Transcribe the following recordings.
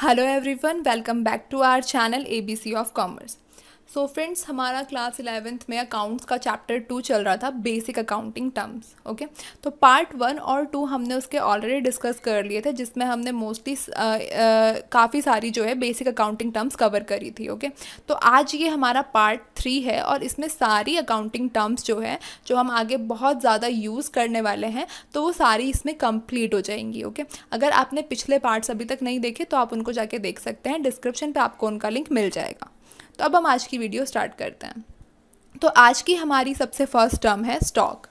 Hello everyone, welcome back to our channel ABC of Commerce. So so friends हमारा class eleventh में accounts का chapter two चल रहा था बेसिक अकाउंटिंग टर्म्स ओके तो part one और टू हमने उसके ऑलरेडी डिस्कस कर लिए थे जिसमें हमने मोस्टली काफ़ी सारी जो है बेसिक अकाउंटिंग टर्म्स कवर करी थी ओके okay? तो आज ये हमारा पार्ट थ्री है और इसमें सारी अकाउंटिंग टर्म्स जो है जो हम आगे बहुत ज़्यादा यूज़ करने वाले हैं तो वो सारी इसमें कम्प्लीट हो जाएंगी ओके okay? अगर आपने पिछले पार्ट्स अभी तक नहीं देखे तो आप उनको जाके देख सकते हैं डिस्क्रिप्शन पर आपको उनका लिंक मिल जाएगा तो अब हम आज की वीडियो स्टार्ट करते हैं तो आज की हमारी सबसे फर्स्ट टर्म है स्टॉक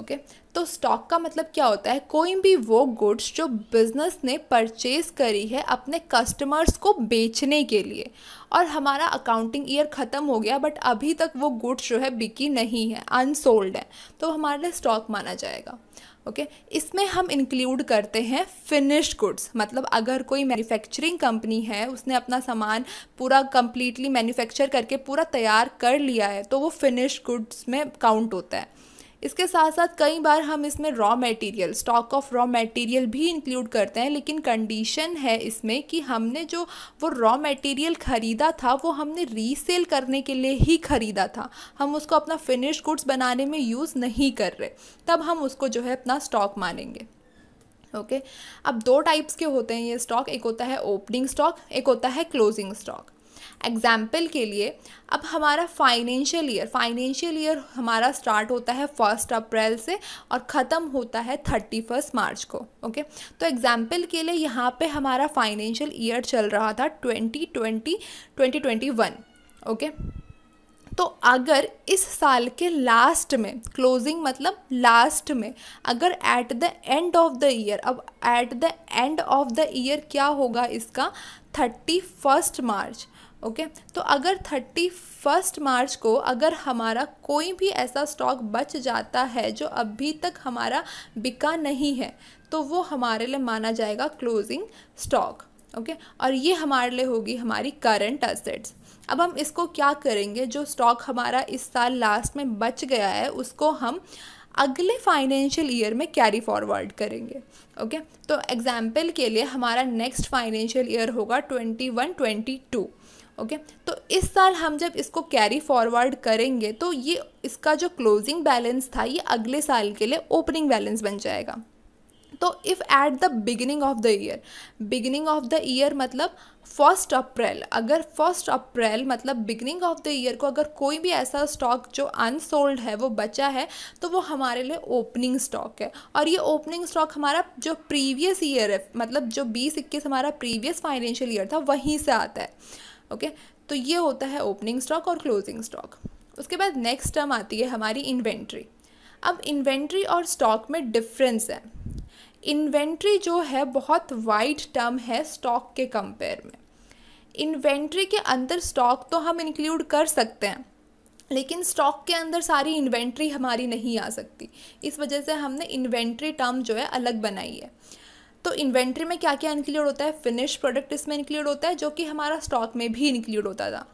ओके तो स्टॉक का मतलब क्या होता है कोई भी वो गुड्स जो बिज़नेस ने परचेज करी है अपने कस्टमर्स को बेचने के लिए और हमारा अकाउंटिंग ईयर ख़त्म हो गया बट अभी तक वो गुड्स जो है बिकी नहीं है अनसोल्ड है तो हमारे लिए स्टॉक माना जाएगा ओके okay? इसमें हम इंक्लूड करते हैं फिनिश्ड गुड्स मतलब अगर कोई मैन्युफैक्चरिंग कंपनी है उसने अपना सामान पूरा कंप्लीटली मैन्युफैक्चर करके पूरा तैयार कर लिया है तो वो फिनिश्ड गुड्स में काउंट होता है इसके साथ साथ कई बार हम इसमें raw material stock of raw material भी इंक्लूड करते हैं लेकिन कंडीशन है इसमें कि हमने जो वो रॉ मटेरियल ख़रीदा था वो हमने रीसेल करने के लिए ही ख़रीदा था हम उसको अपना फिनिश गुड्स बनाने में यूज़ नहीं कर रहे तब हम उसको जो है अपना स्टॉक मानेंगे ओके okay? अब दो टाइप्स के होते हैं ये स्टॉक एक होता है ओपनिंग स्टॉक एक होता है क्लोजिंग स्टॉक एग्ज़ाम्पल के लिए अब हमारा फाइनेंशियल ईयर फाइनेंशियल ईयर हमारा स्टार्ट होता है फर्स्ट अप्रैल से और ख़त्म होता है थर्टी फर्स्ट मार्च को ओके तो एग्ज़ाम्पल के लिए यहाँ पे हमारा फाइनेंशियल ईयर चल रहा था twenty twenty twenty twenty one okay तो अगर इस साल के लास्ट में क्लोजिंग मतलब लास्ट में अगर at the end of the year अब at the end of the year क्या होगा इसका thirty first March okay okay? तो अगर थर्टी फर्स्ट मार्च को अगर हमारा कोई भी ऐसा स्टॉक बच जाता है जो अभी तक हमारा बिका नहीं है तो वो हमारे लिए माना जाएगा क्लोजिंग स्टॉक ओके और ये हमारे लिए होगी हमारी करंट असेट्स अब हम इसको क्या करेंगे जो स्टॉक हमारा इस साल लास्ट में बच गया है उसको हम अगले फाइनेंशियल ईयर में कैरी फॉरवर्ड करेंगे ओके तो एग्जाम्पल के लिए हमारा नेक्स्ट फाइनेंशियल ईयर होगा twenty one twenty two okay तो इस साल हम जब इसको कैरी फॉरवर्ड करेंगे तो ये इसका जो क्लोजिंग बैलेंस था ये अगले साल के लिए ओपनिंग बैलेंस बन जाएगा तो if at the beginning of the year beginning of the year मतलब फर्स्ट अप्रैल अगर फर्स्ट अप्रैल मतलब बिगिनिंग ऑफ द ईयर को अगर कोई भी ऐसा स्टॉक जो अनसोल्ड है वो बचा है तो वो हमारे लिए ओपनिंग स्टॉक है और ये ओपनिंग स्टॉक हमारा जो प्रीवियस ईयर है मतलब जो बीस इक्कीस हमारा प्रीवियस फाइनेंशियल ईयर था वहीं से आता है ओके तो ये होता है ओपनिंग स्टॉक और क्लोजिंग स्टॉक उसके बाद नेक्स्ट टर्म आती है हमारी इन्वेंट्री अब इन्वेंट्री और स्टॉक में डिफरेंस है इन्वेंट्री जो है बहुत वाइड टर्म है स्टॉक के कंपेयर में इन्वेंट्री के अंदर स्टॉक तो हम इंक्लूड कर सकते हैं लेकिन स्टॉक के अंदर सारी इन्वेंट्री हमारी नहीं आ सकती इस वजह से हमने इन्वेंट्री टर्म जो है अलग बनाई है तो इन्वेंट्री में क्या क्या इंक्लूड होता है फिनिश प्रोडक्ट इसमें इंक्लूड होता है जो कि हमारा स्टॉक में भी इंक्लूड होता था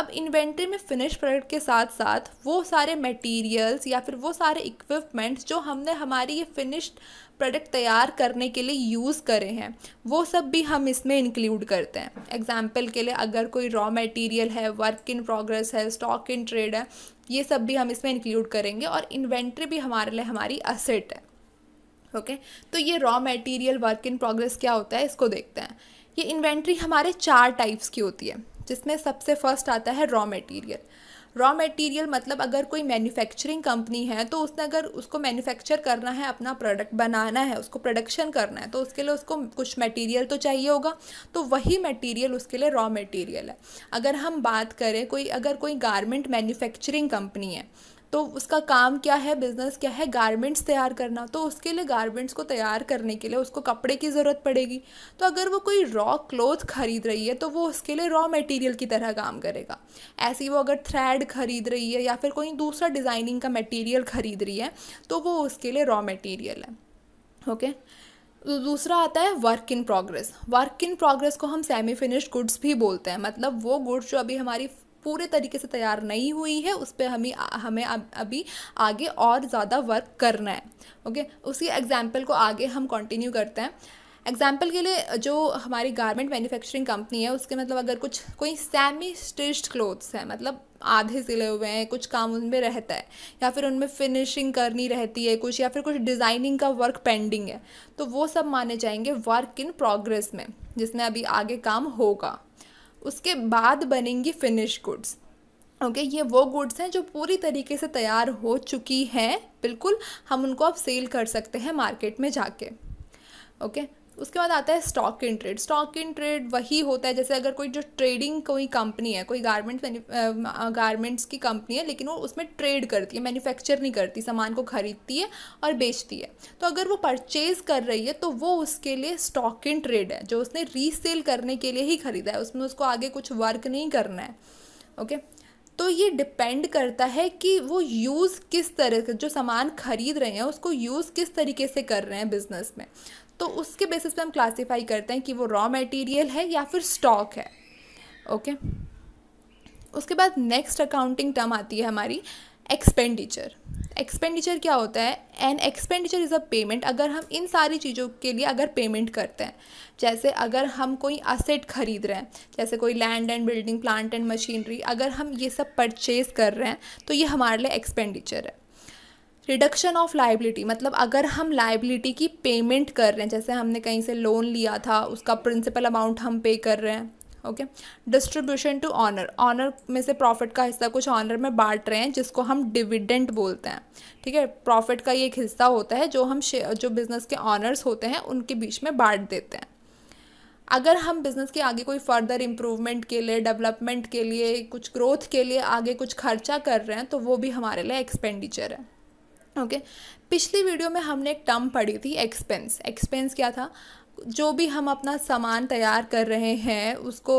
अब इन्वेंट्री में फिनिश प्रोडक्ट के साथ साथ वो सारे मटेरियल्स या फिर वो सारे इक्विपमेंट्स जो हमने हमारी ये फिनिश्ड प्रोडक्ट तैयार करने के लिए यूज़ करे हैं वो सब भी हम इसमें इंक्लूड करते हैं एग्जाम्पल के लिए अगर कोई रॉ मटेरियल है वर्क इन प्रोग्रेस है स्टॉक इन ट्रेड है ये सब भी हम इसमें इंक्लूड करेंगे और इन्वेंट्री भी हमारे लिए हमारी असेट है ओके तो ये raw material work in progress क्या होता है इसको देखते हैं ये इन्वेंट्री हमारे चार टाइप्स की होती है जिसमें सबसे फर्स्ट आता है रॉ मटेरियल रॉ मटेरियल मतलब अगर कोई मैन्युफैक्चरिंग कंपनी है तो उसने अगर उसको मैन्युफैक्चर करना है अपना प्रोडक्ट बनाना है उसको प्रोडक्शन करना है तो उसके लिए उसको कुछ मटेरियल तो चाहिए होगा तो वही मटेरियल उसके लिए रॉ मटेरियल है अगर हम बात करें कोई अगर कोई गारमेंट मैन्युफैक्चरिंग कंपनी है तो उसका काम क्या है बिज़नेस क्या है गारमेंट्स तैयार करना तो उसके लिए गारमेंट्स को तैयार करने के लिए उसको कपड़े की ज़रूरत पड़ेगी तो अगर वो कोई रॉ क्लोथ ख़रीद रही है तो वो उसके लिए रॉ मटेरियल की तरह काम करेगा ऐसे ही वो अगर थ्रेड ख़रीद रही है या फिर कोई दूसरा डिज़ाइनिंग का मटेरियल ख़रीद रही है तो वो उसके लिए रॉ मटेरियल है ओके तो दूसरा आता है work in progress work in progress को हम सेमी फिनिश्ड गुड्स भी बोलते हैं मतलब वो गुड्स जो अभी हमारी पूरे तरीके से तैयार नहीं हुई है उस पर हमें हमें अभी आगे और ज़्यादा वर्क करना है ओके उसी एग्जाम्पल को आगे हम कंटिन्यू करते हैं एग्जाम्पल के लिए जो हमारी गारमेंट मैन्युफैक्चरिंग कंपनी है उसके मतलब अगर कुछ कोई सेमी स्टिच्ड क्लोथ्स हैं मतलब आधे सिले हुए हैं कुछ काम उनमें रहता है या फिर उनमें फिनिशिंग करनी रहती है कुछ या फिर कुछ डिज़ाइनिंग का वर्क पेंडिंग है तो वो सब माने जाएंगे वर्क इन प्रोग्रेस में जिसमें अभी आगे काम होगा उसके बाद बनेंगी फिनिश गुड्स ओके okay, ये वो गुड्स हैं जो पूरी तरीके से तैयार हो चुकी हैं बिल्कुल हम उनको अब सेल कर सकते हैं मार्केट में जाके ओके okay? उसके बाद आता है stock in trade stock in trade वही होता है जैसे अगर कोई जो ट्रेडिंग कोई कंपनी है कोई गारमेंट्स गारमेंट्स की कंपनी है लेकिन वो उसमें ट्रेड करती है मैन्युफैक्चर नहीं करती सामान को खरीदती है और बेचती है तो अगर वो परचेज कर रही है तो वो उसके लिए स्टॉक इन ट्रेड है जो उसने रीसेल करने के लिए ही ख़रीदा है उसमें उसको आगे कुछ वर्क नहीं करना है ओके तो ये डिपेंड करता है कि वो यूज़ किस तरह जो सामान खरीद रहे हैं उसको यूज़ किस तरीके से कर रहे हैं बिज़नेस में तो उसके बेसिस पे हम क्लासीफाई करते हैं कि वो रॉ मटेरियल है या फिर स्टॉक है ओके okay? उसके बाद नेक्स्ट अकाउंटिंग टर्म आती है हमारी एक्सपेंडिचर एक्सपेंडिचर क्या होता है and expenditure is a payment अगर हम इन सारी चीज़ों के लिए अगर पेमेंट करते हैं जैसे अगर हम कोई असेट खरीद रहे हैं जैसे कोई land and building plant and machinery अगर हम ये सब परचेज कर रहे हैं तो ये हमारे लिए एक्सपेंडिचर है रिडक्शन ऑफ लाइबिलिटी मतलब अगर हम लाइबिलिटी की पेमेंट कर रहे हैं जैसे हमने कहीं से लोन लिया था उसका प्रिंसिपल अमाउंट हम पे कर रहे हैं okay distribution to owner owner में से प्रॉफिट का हिस्सा कुछ ऑनर में बांट रहे हैं जिसको हम डिविडेंट बोलते हैं ठीक है प्रॉफिट का ये एक हिस्सा होता है जो हम जो बिज़नेस के ऑनर्स होते हैं उनके बीच में बांट देते हैं अगर हम बिज़नेस के आगे कोई फर्दर इम्प्रूवमेंट के लिए डेवलपमेंट के लिए कुछ ग्रोथ के लिए आगे कुछ खर्चा कर रहे हैं तो वो भी हमारे लिए एक्सपेंडिचर है ओके okay? पिछली वीडियो में हमने एक टर्म पढ़ी थी एक्सपेंस एक्सपेंस क्या था जो भी हम अपना सामान तैयार कर रहे हैं उसको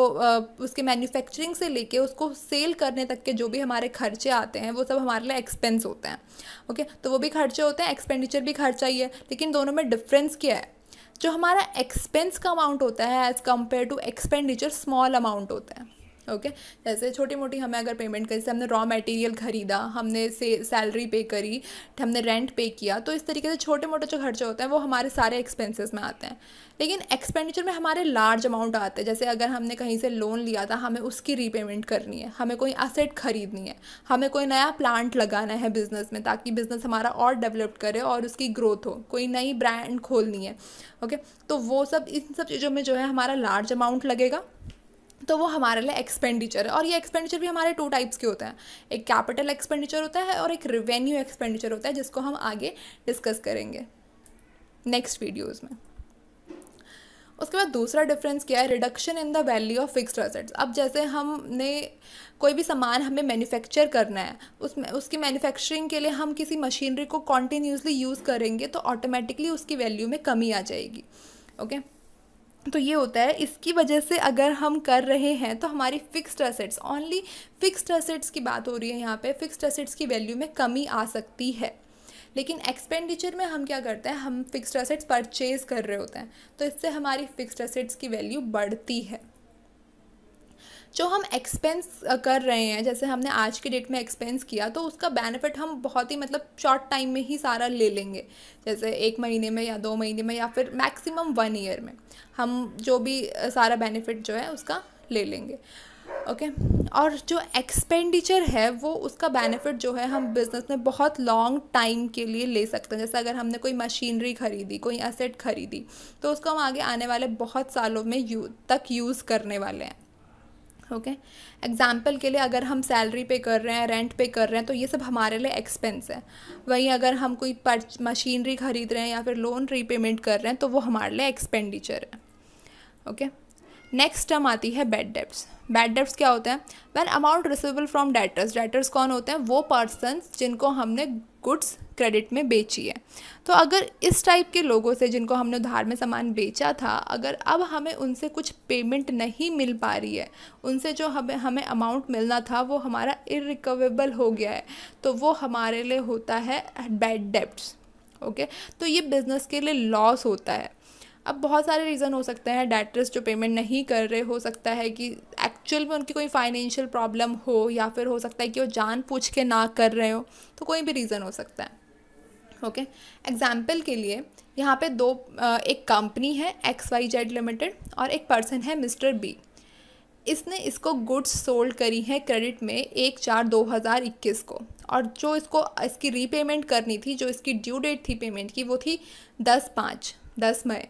उसके मैन्युफैक्चरिंग से लेके उसको सेल करने तक के जो भी हमारे खर्चे आते हैं वो सब हमारे लिए एक्सपेंस होते हैं ओके तो वो भी खर्चे होते हैं एक्सपेंडिचर भी खर्चा ही है लेकिन दोनों में डिफरेंस क्या है जो हमारा एक्सपेंस का अमाउंट होता है as compare to expenditure small amount होता है ओके जैसे छोटी मोटी हमें अगर पेमेंट करी हमने रॉ मटेरियल ख़रीदा हमने से सैलरी पे करी हमने रेंट पे किया तो इस तरीके से छोटे मोटे जो खर्चे होते हैं वो हमारे सारे एक्सपेंसेस में आते हैं लेकिन एक्सपेंडिचर में हमारे लार्ज अमाउंट आते हैं जैसे अगर हमने कहीं से लोन लिया था हमें उसकी रीपेमेंट करनी है हमें कोई असेट ख़रीदनी है हमें कोई नया प्लांट लगाना है बिज़नेस में ताकि बिज़नेस हमारा और डेवलप करे और उसकी ग्रोथ हो कोई नई ब्रांड खोलनी है ओके तो वो सब इन सब चीज़ों में जो है हमारा लार्ज अमाउंट लगेगा तो वो हमारे लिए एक्सपेंडिचर है और ये एक्सपेंडिचर भी हमारे टू टाइप्स के होते हैं एक कैपिटल एक्सपेंडिचर होता है और एक रिवेन्यू एक्सपेंडिचर होता है जिसको हम आगे डिस्कस करेंगे नेक्स्ट वीडियोज़ में उसके बाद दूसरा डिफरेंस क्या है reduction in the value of fixed assets अब जैसे हमने कोई भी सामान हमें मैन्युफैक्चर करना है उसमें उसकी मैन्युफैक्चरिंग के लिए हम किसी मशीनरी को कॉन्टीन्यूसली यूज़ करेंगे तो ऑटोमेटिकली उसकी वैल्यू में कमी आ जाएगी ओके okay? तो ये होता है इसकी वजह से अगर हम कर रहे हैं तो हमारी fixed assets only fixed assets की बात हो रही है यहाँ पे फिक्स्ड एसेट्स की वैल्यू में कमी आ सकती है लेकिन एक्सपेंडिचर में हम क्या करते हैं हम फिक्स्ड एसेट्स परचेज कर रहे होते हैं तो इससे हमारी फिक्स्ड एसेट्स की वैल्यू बढ़ती है जो हम एक्सपेंस कर रहे हैं जैसे हमने आज के डेट में एक्सपेंस किया तो उसका बेनिफिट हम बहुत ही मतलब शॉर्ट टाइम में ही सारा ले लेंगे जैसे एक महीने में या दो महीने में या फिर मैक्सिमम वन ईयर में हम जो भी सारा बेनिफिट जो है उसका ले लेंगे ओके okay? और जो एक्सपेंडिचर है वो उसका बेनिफिट जो है हम बिज़नेस में बहुत लॉन्ग टाइम के लिए ले सकते हैं जैसे अगर हमने कोई मशीनरी खरीदी कोई एसेट खरीदी तो उसको हम आगे आने वाले बहुत सालों में यू तक यूज़ करने वाले हैं ओके एग्ज़ाम्पल के लिए अगर हम सैलरी पे कर रहे हैं रेंट पे कर रहे हैं तो ये सब हमारे लिए एक्सपेंस है वहीं अगर हम कोई मशीनरी ख़रीद रहे हैं या फिर लोन रीपेमेंट कर रहे हैं तो वो हमारे लिए एक्सपेंडिचर है ओके नेक्स्ट टर्म आती है बैड डेप्स बैड डेप्स क्या होते हैं वैन amount receivable from debtors debtors कौन होते हैं वो पर्सन जिनको हमने गुड्स क्रेडिट में बेची है तो अगर इस टाइप के लोगों से जिनको हमने उधार में सामान बेचा था अगर अब हमें उनसे कुछ पेमेंट नहीं मिल पा रही है उनसे जो हमें हमें अमाउंट मिलना था वो हमारा इरिकवेबल हो गया है तो वो हमारे लिए होता है बैड डेप्ट्स ओके तो ये बिज़नेस के लिए लॉस होता है अब बहुत सारे रीज़न हो सकते हैं डेटर्स जो पेमेंट नहीं कर रहे हो सकता है कि एक्चुअल में उनकी कोई फाइनेंशियल प्रॉब्लम हो या फिर हो सकता है कि वो जान पूछ के ना कर रहे हो तो कोई भी रीज़न हो सकता है ओके okay? एग्जाम्पल के लिए यहाँ पे दो एक कंपनी है एक्स वाई जेड लिमिटेड और एक पर्सन है मिस्टर बी इसने इसको गुड्स सोल्ड करी है क्रेडिट में एक चार दो हज़ार इक्कीस को और जो इसको इसकी रीपेमेंट करनी थी जो इसकी ड्यू डेट थी पेमेंट की वो थी दस पाँच दस मई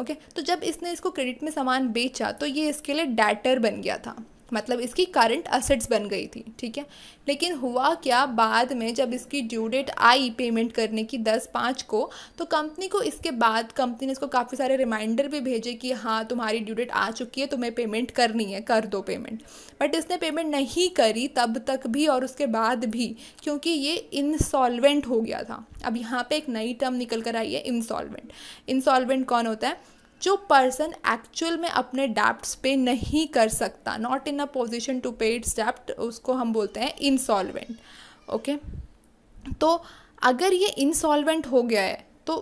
ओके okay? तो जब इसने इसको क्रेडिट में सामान बेचा तो ये इसके लिए डैटर बन गया था मतलब इसकी करंट असेट्स बन गई थी ठीक है लेकिन हुआ क्या बाद में जब इसकी ड्यू डेट आई पेमेंट करने की दस पाँच को तो कंपनी को इसके बाद कंपनी ने इसको काफ़ी सारे रिमाइंडर भी भेजे कि हाँ तुम्हारी ड्यू डेट आ चुकी है तुम्हें पेमेंट करनी है कर दो पेमेंट बट इसने पेमेंट नहीं करी तब तक भी और उसके बाद भी क्योंकि ये इंसॉल्वेंट हो गया था अब यहाँ पे एक नई टर्म निकल कर आई है इंसॉल्वेंट इंसॉल्वेंट कौन होता है जो पर्सन एक्चुअल में अपने डेप्ट्स पे नहीं कर सकता not in a position to pay its डेप्ट उसको हम बोलते हैं इंसॉल्वेंट ओके तो अगर ये इंसॉल्वेंट हो गया है तो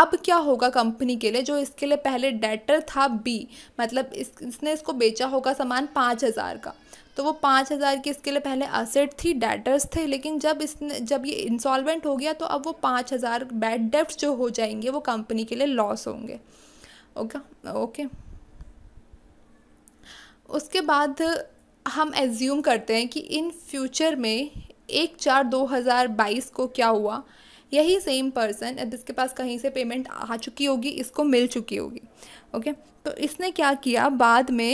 अब क्या होगा कंपनी के लिए जो इसके लिए पहले डेटर था बी मतलब इस, इसने इसको बेचा होगा सामान पाँच हज़ार का तो वो पाँच हज़ार की इसके लिए पहले असेट थी डेटर्स थे लेकिन जब इसने जब ये इंसॉल्वेंट हो गया तो अब वो पाँच हज़ार बैड डेप्ट जो हो जाएंगे वो कंपनी के लिए लॉस होंगे ओके ओके उसके बाद हम एज्यूम करते हैं कि इन फ्यूचर में एक चार दो हज़ार बाईस को क्या हुआ यही सेम पर्सन जिसके पास कहीं से पेमेंट आ चुकी होगी इसको मिल चुकी होगी ओके तो इसने क्या किया बाद में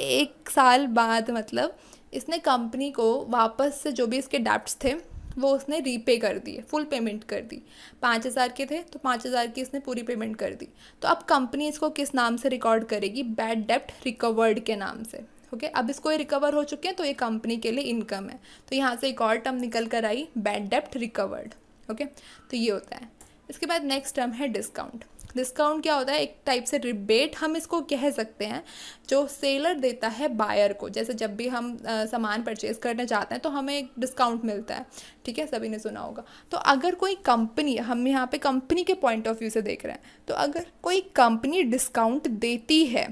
एक साल बाद मतलब इसने कंपनी को वापस से जो भी इसके डेप्ट थे वो उसने रीपे कर दिए फुल पेमेंट कर दी पाँच हज़ार के थे तो पाँच हज़ार की इसने पूरी पेमेंट कर दी तो अब कंपनी इसको किस नाम से रिकॉर्ड करेगी बैड डेप्ट रिकवर्ड के नाम से ओके okay? अब इसको ये रिकवर हो चुके हैं तो ये कंपनी के लिए इनकम है तो यहाँ से एक और टर्म निकल कर आई बैड डेप्ट रिकवर्ड ओके तो ये होता है इसके बाद नेक्स्ट टर्म है डिस्काउंट डिस्काउंट क्या होता है एक टाइप से रिबेट हम इसको कह सकते हैं जो सेलर देता है बायर को जैसे जब भी हम सामान परचेज़ करने जाते हैं तो हमें एक डिस्काउंट मिलता है ठीक है सभी ने सुना होगा तो अगर कोई कंपनी हम यहाँ पे कंपनी के पॉइंट ऑफ व्यू से देख रहे हैं तो अगर कोई कंपनी डिस्काउंट देती है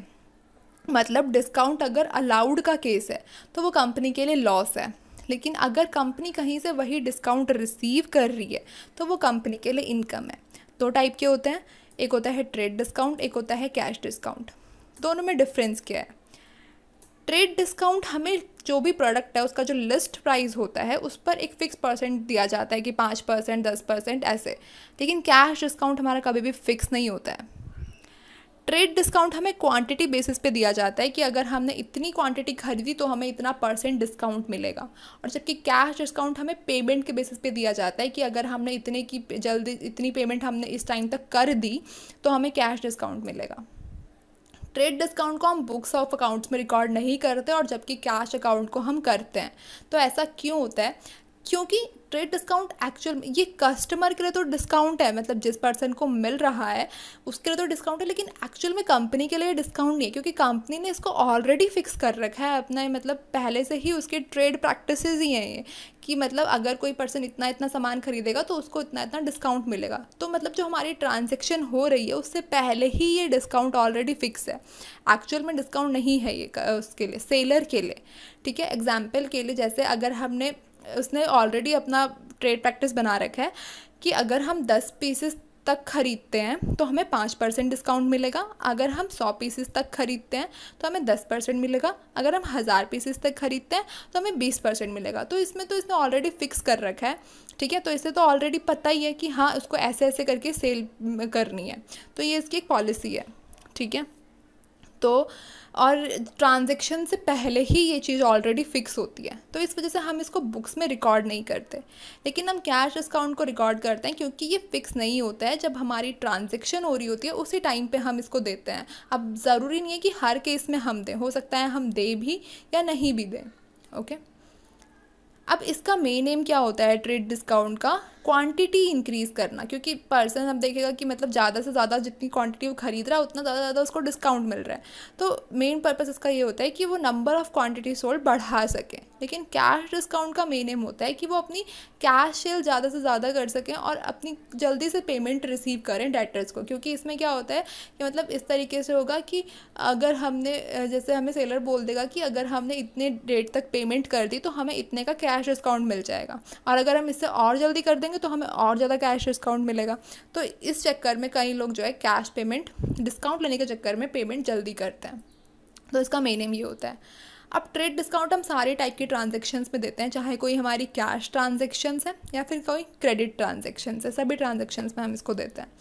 मतलब डिस्काउंट अगर अलाउड का केस है तो वो कंपनी के लिए लॉस है लेकिन अगर कंपनी कहीं से वही डिस्काउंट रिसीव कर रही है तो वो कंपनी के लिए इनकम है दो टाइप के होते हैं एक होता है ट्रेड डिस्काउंट एक होता है कैश डिस्काउंट दोनों में डिफरेंस क्या है ट्रेड डिस्काउंट हमें जो भी प्रोडक्ट है उसका जो लिस्ट प्राइस होता है उस पर एक फिक्स परसेंट दिया जाता है कि पाँच परसेंट दस परसेंट ऐसे लेकिन कैश डिस्काउंट हमारा कभी भी फिक्स नहीं होता है ट्रेड डिस्काउंट हमें क्वांटिटी बेसिस पे दिया जाता है कि अगर हमने इतनी क्वांटिटी खरीदी तो हमें इतना परसेंट डिस्काउंट मिलेगा और जबकि कैश डिस्काउंट हमें पेमेंट के बेसिस पे दिया जाता है कि अगर हमने इतने की जल्दी इतनी पेमेंट हमने इस टाइम तक कर दी तो हमें कैश डिस्काउंट मिलेगा ट्रेड डिस्काउंट को हम बुक्स ऑफ अकाउंट्स में रिकॉर्ड नहीं करते और जबकि कैश अकाउंट को हम करते हैं तो ऐसा क्यों होता है क्योंकि ट्रेड डिस्काउंट एक्चुअल ये कस्टमर के लिए तो डिस्काउंट है मतलब जिस पर्सन को मिल रहा है उसके लिए तो डिस्काउंट है लेकिन एक्चुअल में कंपनी के लिए डिस्काउंट नहीं है क्योंकि कंपनी ने इसको ऑलरेडी फिक्स कर रखा है अपना मतलब पहले से ही उसके ट्रेड प्रैक्टिस ही हैं ये कि मतलब अगर कोई पर्सन इतना इतना सामान खरीदेगा तो उसको इतना इतना डिस्काउंट मिलेगा तो मतलब जो हमारी ट्रांजेक्शन हो रही है उससे पहले ही ये डिस्काउंट ऑलरेडी फिक्स है एक्चुअल में डिस्काउंट नहीं है ये उसके लिए सेलर के लिए ठीक है एग्जाम्पल के लिए जैसे अगर हमने उसने ऑलरेडी अपना ट्रेड प्रैक्टिस बना रखा है कि अगर हम दस पीसेस तक खरीदते हैं तो हमें पाँच परसेंट डिस्काउंट मिलेगा अगर हम सौ पीसेस तक खरीदते हैं तो हमें दस परसेंट मिलेगा अगर हम हज़ार पीसेस तक खरीदते हैं तो हमें बीस परसेंट मिलेगा तो इसमें तो इसने ऑलरेडी फिक्स कर रखा है ठीक है तो इसे तो ऑलरेडी पता ही है कि हाँ उसको ऐसे ऐसे करके सेल करनी है तो ये इसकी एक पॉलिसी है ठीक है तो और ट्रांजेक्शन से पहले ही ये चीज़ ऑलरेडी फ़िक्स होती है तो इस वजह से हम इसको बुक्स में रिकॉर्ड नहीं करते लेकिन हम कैश डिस्काउंट को रिकॉर्ड करते हैं क्योंकि ये फ़िक्स नहीं होता है जब हमारी ट्रांजेक्शन हो रही होती है उसी टाइम पे हम इसको देते हैं अब ज़रूरी नहीं है कि हर केस में हम दें हो सकता है हम दे भी या नहीं भी दें ओके अब इसका मेन एम क्या होता है ट्रेड डिस्काउंट का क्वांटिटी इंक्रीज़ करना क्योंकि पर्सन अब देखेगा कि मतलब ज़्यादा से ज़्यादा जितनी क्वांटिटी वो खरीद रहा है उतना ज़्यादा ज़्यादा उसको डिस्काउंट मिल रहा है तो मेन पर्पज़ इसका ये होता है कि वो नंबर ऑफ़ क्वांटिटी सोल्ड बढ़ा सकें लेकिन कैश डिस्काउंट का मेन एम होता है कि वो अपनी कैश सेल ज़्यादा से ज़्यादा कर सकें और अपनी जल्दी से पेमेंट रिसीव करें डेटर्स को क्योंकि इसमें क्या होता है कि मतलब इस तरीके से होगा कि अगर हमने जैसे हमें सेलर बोल देगा कि अगर हमने इतने डेट तक पेमेंट कर दी तो हमें इतने का कैश डिस्काउंट मिल जाएगा और अगर हम इससे और जल्दी कर देंगे करेंगे तो हमें और ज़्यादा कैश डिस्काउंट मिलेगा तो इस चक्कर में कई लोग जो है कैश पेमेंट डिस्काउंट लेने के चक्कर में पेमेंट जल्दी करते हैं तो इसका मेन एम ये होता है अब ट्रेड डिस्काउंट हम सारे टाइप के ट्रांजेक्शन्स में देते हैं चाहे कोई हमारी कैश ट्रांजेक्शन्स है या फिर कोई क्रेडिट ट्रांजेक्शन्स है सभी ट्रांजेक्शन्स में हम इसको देते हैं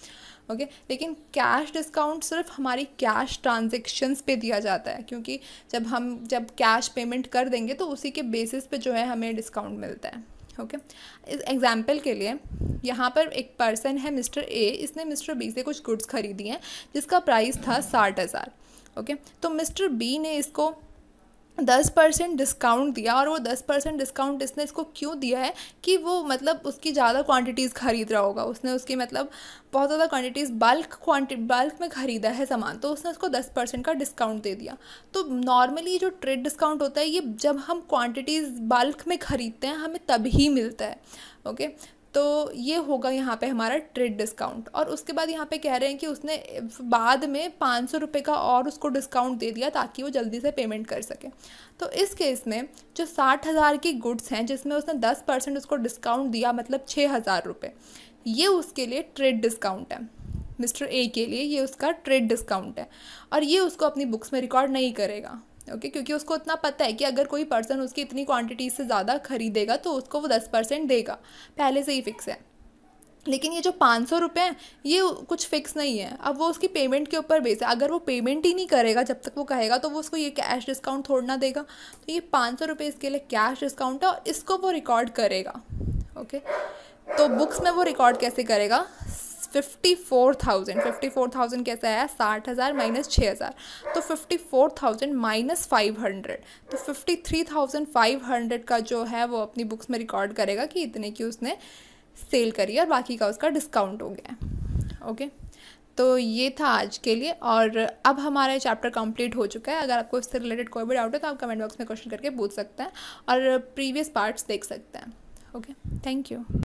ओके okay? लेकिन कैश डिस्काउंट सिर्फ हमारी कैश ट्रांजेक्शन्स पे दिया जाता है क्योंकि जब हम जब कैश पेमेंट कर देंगे तो उसी के बेसिस पे जो है हमें डिस्काउंट मिलता है ओके okay? एग्जाम्पल के लिए यहाँ पर एक पर्सन है मिस्टर ए इसने मिस्टर बी से कुछ गुड्स खरीदी हैं जिसका प्राइस था साठ हज़ार ओके तो मिस्टर बी ने इसको दस परसेंट डिस्काउंट दिया और वो दस परसेंट डिस्काउंट इसने इसको क्यों दिया है कि वो मतलब उसकी ज़्यादा क्वांटिटीज़ ख़रीद रहा होगा उसने उसकी मतलब बहुत ज़्यादा क्वांटिटीज़ बल्क क्वांटिटी बल्क में ख़रीदा है सामान तो उसने उसको दस परसेंट का डिस्काउंट दे दिया तो नॉर्मली जो ट्रेड डिस्काउंट होता है ये जब हम क्वांटिटीज़ बल्क में ख़रीदते हैं हमें तभी मिलता है ओके okay? तो ये होगा यहाँ पे हमारा ट्रेड डिस्काउंट और उसके बाद यहाँ पे कह रहे हैं कि उसने बाद में पाँच सौ रुपये का और उसको डिस्काउंट दे दिया ताकि वो जल्दी से पेमेंट कर सके तो इस केस में जो साठ हज़ार की गुड्स हैं जिसमें उसने दस परसेंट उसको डिस्काउंट दिया मतलब छः हज़ार रुपये ये उसके लिए ट्रेड डिस्काउंट है मिस्टर ए के लिए ये उसका ट्रेड डिस्काउंट है और ये उसको अपनी बुक्स में रिकॉर्ड नहीं करेगा ओके okay? क्योंकि उसको उतना पता है कि अगर कोई पर्सन उसकी इतनी क्वांटिटी से ज़्यादा खरीदेगा तो उसको वो दस परसेंट देगा पहले से ही फिक्स है लेकिन ये जो पाँच सौ रुपये हैं ये कुछ फिक्स नहीं है अब वो उसकी पेमेंट के ऊपर बेस है अगर वो पेमेंट ही नहीं करेगा जब तक वो कहेगा तो वो उसको ये कैश डिस्काउंट थोड़ा ना देगा तो ये पाँच सौ रुपये इसके लिए कैश डिस्काउंट है और इसको वो रिकॉर्ड करेगा ओके okay? तो बुक्स में वो रिकॉर्ड कैसे करेगा fifty four thousand fifty four thousand कैसे आया साठ हज़ार माइनस छः हज़ार तो fifty four thousand minus five hundred तो fifty three thousand five hundred का जो है वो अपनी बुक्स में रिकॉर्ड करेगा कि इतने की उसने सेल करी और बाकी का उसका डिस्काउंट हो गया ओके तो ये था आज के लिए और अब हमारा चैप्टर कंप्लीट हो चुका है अगर आपको इससे रिलेटेड कोई भी डाउट है तो आप कमेंट बॉक्स में क्वेश्चन करके पूछ सकते हैं और प्रीवियस पार्ट्स देख सकते हैं ओके थैंक यू